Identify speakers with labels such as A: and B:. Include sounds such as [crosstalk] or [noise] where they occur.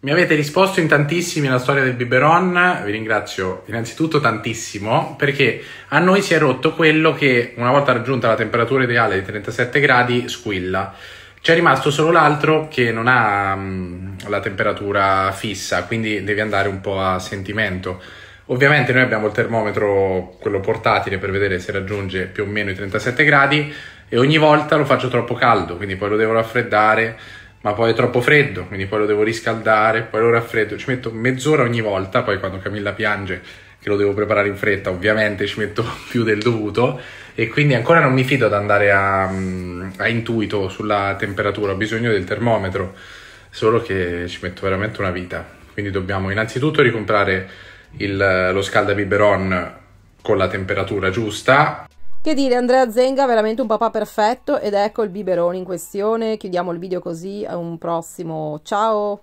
A: Mi avete risposto in tantissimi alla storia del biberon, vi ringrazio innanzitutto tantissimo perché a noi si è rotto quello che una volta raggiunta la temperatura ideale di 37 gradi squilla. C'è rimasto solo l'altro che non ha mh, mm, la temperatura fissa, quindi devi andare un po' a sentimento. Ovviamente noi abbiamo il termometro, quello portatile, per vedere se raggiunge più o meno i 37 gradi e ogni volta lo faccio troppo caldo, quindi poi lo devo raffreddare ma poi è troppo freddo, quindi poi lo devo riscaldare, poi lo raffreddo, ci metto mezz'ora ogni volta, poi quando Camilla piange che lo devo preparare in fretta, ovviamente ci metto [laughs] più del dovuto e quindi ancora non mi fido ad andare a, mm, a intuito sulla temperatura, ho bisogno del termometro, solo che ci metto veramente una vita. Quindi dobbiamo innanzitutto ricomprare il, lo scaldabiberon con la temperatura giusta,
B: che dire, Andrea Zenga, veramente un papà perfetto ed ecco il biberone in questione. Chiudiamo il video così, a un prossimo, ciao!